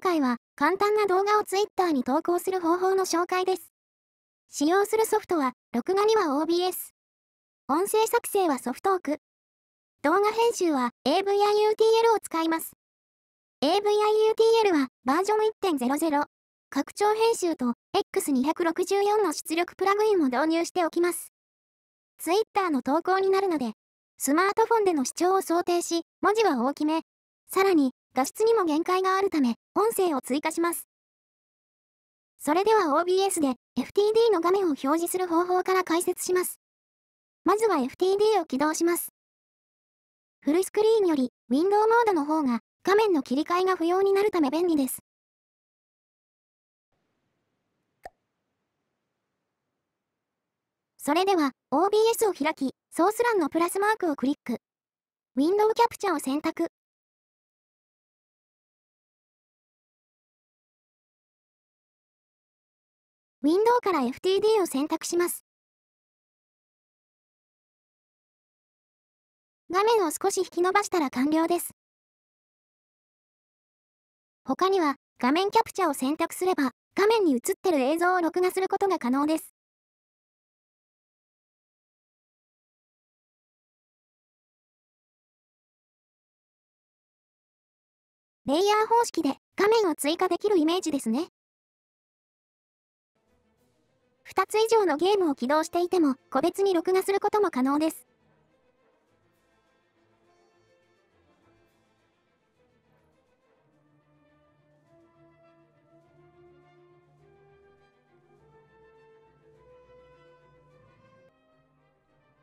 今回は簡単な動画を Twitter に投稿する方法の紹介です。使用するソフトは、録画には OBS。音声作成はソフトーク。動画編集は AVIUTL を使います。AVIUTL はバージョン1.00。拡張編集と X264 の出力プラグインも導入しておきます。Twitter の投稿になるので、スマートフォンでの視聴を想定し、文字は大きめ。さらに、画質にも限界があるため、音声を追加します。それでは OBS で FTD の画面を表示する方法から解説します。まずは FTD を起動します。フルスクリーンよりウィンドウモードの方が画面の切り替えが不要になるため便利です。それでは OBS を開き、ソース欄のプラスマークをクリック。ウィンドウキャプチャを選択。ウィンドウから FTD を選択します。画面を少し引き伸ばしたら完了です。他には、画面キャプチャを選択すれば、画面に映ってる映像を録画することが可能です。レイヤー方式で画面を追加できるイメージですね。2つ以上のゲームを起動していても、個別に録画することも可能です。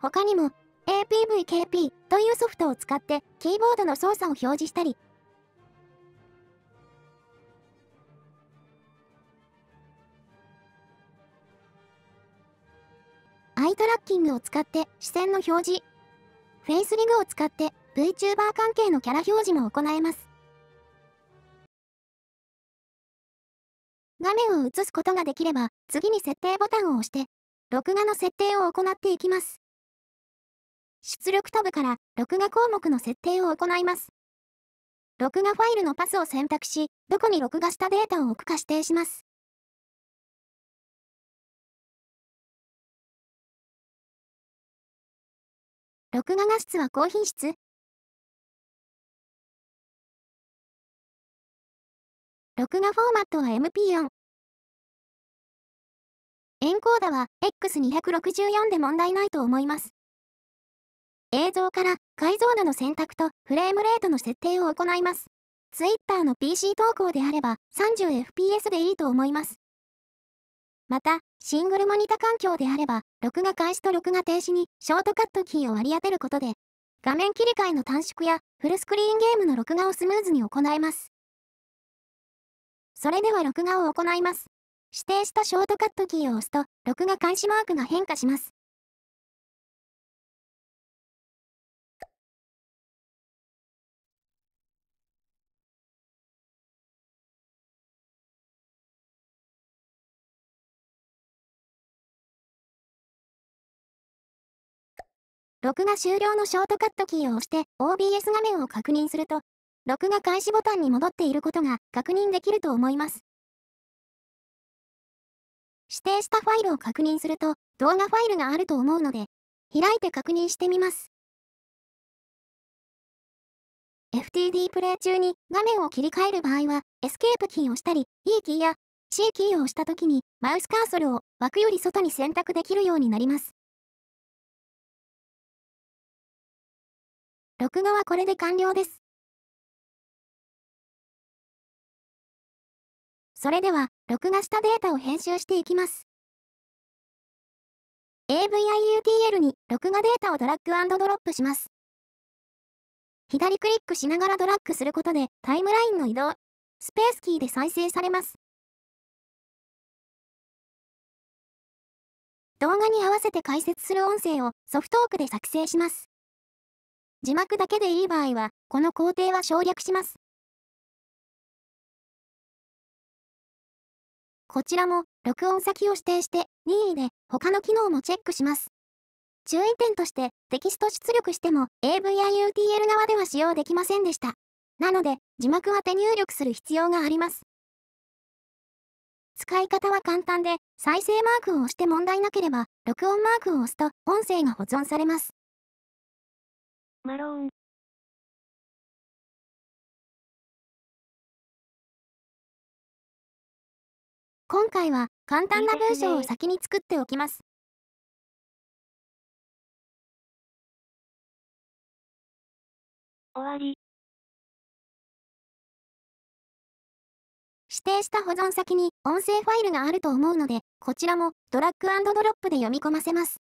他にも、APVKP というソフトを使って、キーボードの操作を表示したり、イトラッキングを使って視線の表示、フェイスリグを使って VTuber 関係のキャラ表示も行えます。画面を映すことができれば、次に設定ボタンを押して、録画の設定を行っていきます。出力タブから録画項目の設定を行います。録画ファイルのパスを選択し、どこに録画したデータを置くか指定します。録画画質は高品質。録画フォーマットは MP4。エンコーダは X264 で問題ないと思います。映像から解像度の選択とフレームレートの設定を行います。Twitter の PC 投稿であれば 30fps でいいと思います。また、シングルモニタ環境であれば、録画開始と録画停止にショートカットキーを割り当てることで、画面切り替えの短縮やフルスクリーンゲームの録画をスムーズに行えます。それでは録画を行います。指定したショートカットキーを押すと、録画開始マークが変化します。録画終了のショートカットキーを押して OBS 画面を確認すると、録画開始ボタンに戻っていることが確認できると思います。指定したファイルを確認すると動画ファイルがあると思うので、開いて確認してみます。FTD プレイ中に画面を切り替える場合は、エスケープキーを押したり、E キーや C キーを押した時に、マウスカーソルを枠より外に選択できるようになります。録画はこれで完了です。それでは、録画したデータを編集していきます。AVIUTL に録画データをドラッグドロップします。左クリックしながらドラッグすることでタイムラインの移動、スペースキーで再生されます。動画に合わせて解説する音声をソフトークで作成します。字幕だけでいい場合は、この工程は省略します。こちらも、録音先を指定して、任意で他の機能もチェックします。注意点として、テキスト出力しても AV や UTL 側では使用できませんでした。なので、字幕は手入力する必要があります。使い方は簡単で、再生マークを押して問題なければ、録音マークを押すと音声が保存されます。マローン。今回は簡単な文章を先に作っておきます。終わり。指定した保存先に音声ファイルがあると思うので、こちらもドラッグドロップで読み込ませます。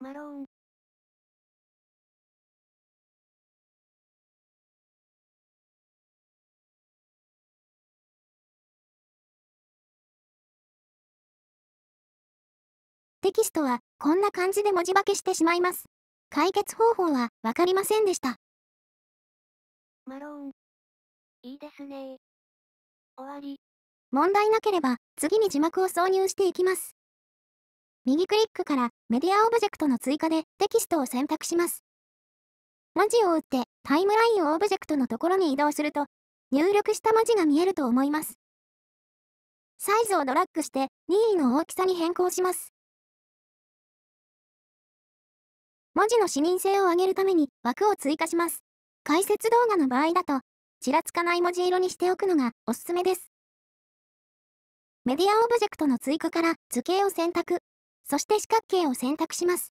マローンテキストはこんな感じで文字化けしてしまいます。解決方法は分かりませんでした。マローン。いいですね終わり。問題なければ次に字幕を挿入していきます。右クリックからメディアオブジェクトの追加でテキストを選択します。文字を打ってタイムラインをオブジェクトのところに移動すると入力した文字が見えると思います。サイズをドラッグして任意の大きさに変更します。文字の視認性を上げるために枠を追加します。解説動画の場合だと、ちらつかない文字色にしておくのがおすすめです。メディアオブジェクトの追加から図形を選択、そして四角形を選択します。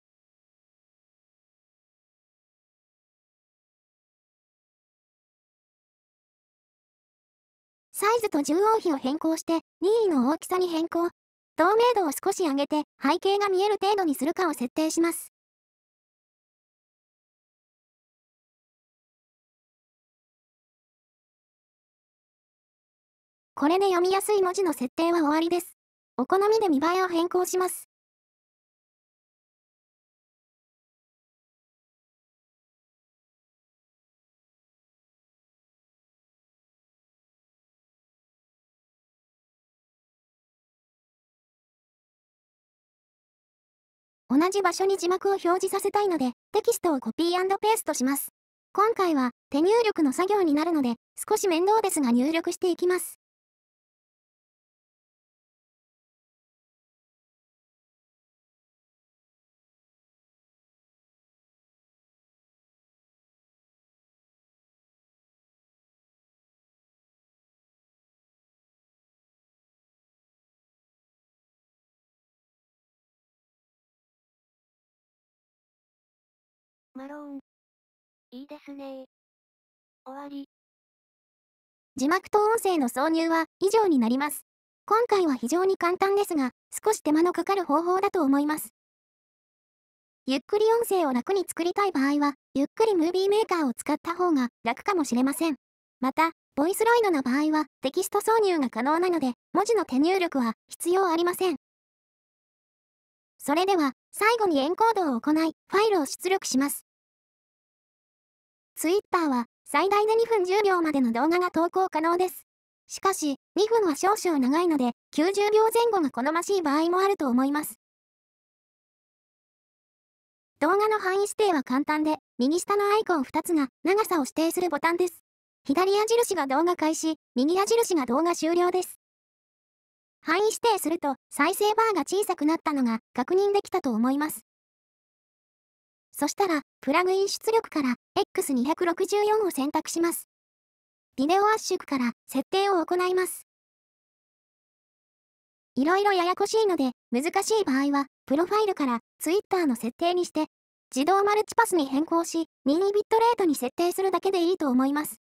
サイズと重横比を変更して任意の大きさに変更。透明度を少し上げて背景が見える程度にするかを設定します。これで読みやすい文字の設定は終わりです。お好みで見栄えを変更します。同じ場所に字幕を表示させたいので、テキストをコピーペーストします。今回は手入力の作業になるので、少し面倒ですが入力していきます。マローン。いいですね終わり。字幕と音声の挿入は以上になります。今回は非常に簡単ですが、少し手間のかかる方法だと思います。ゆっくり音声を楽に作りたい場合は、ゆっくりムービーメーカーを使った方が楽かもしれません。また、ボイスロイドの場合はテキスト挿入が可能なので、文字の手入力は必要ありません。それでは、最後にエンコードを行い、ファイルを出力します。Twitter は、最大で2分10秒までの動画が投稿可能です。しかし、2分は少々長いので、90秒前後が好ましい場合もあると思います。動画の範囲指定は簡単で、右下のアイコン2つが長さを指定するボタンです。左矢印が動画開始、右矢印が動画終了です。範囲指定すると再生バーが小さくなったのが確認できたと思います。そしたら、プラグイン出力から X264 を選択します。ビデオ圧縮から設定を行います。いろいろややこしいので、難しい場合は、プロファイルから Twitter の設定にして、自動マルチパスに変更し、ミニビットレートに設定するだけでいいと思います。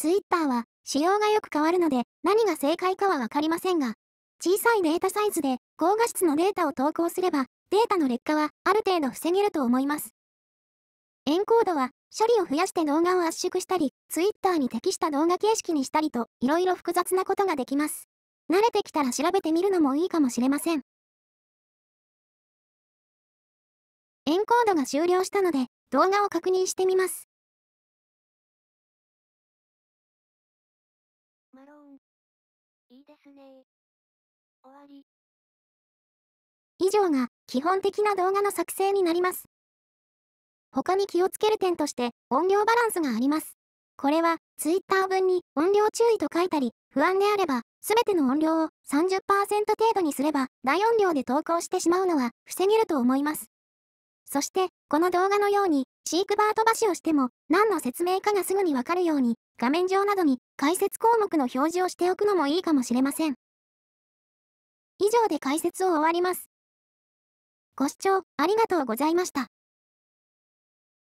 Twitter は仕様がよく変わるので何が正解かはわかりませんが、小さいデータサイズで高画質のデータを投稿すればデータの劣化はある程度防げると思います。エンコードは処理を増やして動画を圧縮したり、Twitter に適した動画形式にしたりといろいろ複雑なことができます。慣れてきたら調べてみるのもいいかもしれません。エンコードが終了したので動画を確認してみます。ですね終わり。以上が基本的な動画の作成になります。他に気をつける点として音量バランスがあります。これは Twitter 文に音量注意と書いたり、不安であれば全ての音量を30%程度にすれば大音量で投稿してしまうのは防げると思います。そして、この動画のようにシークバー飛ばしをしても、何の説明かがすぐにわかるように、画面上などに解説項目の表示をしておくのもいいかもしれません。以上で解説を終わります。ご視聴ありがとうございました。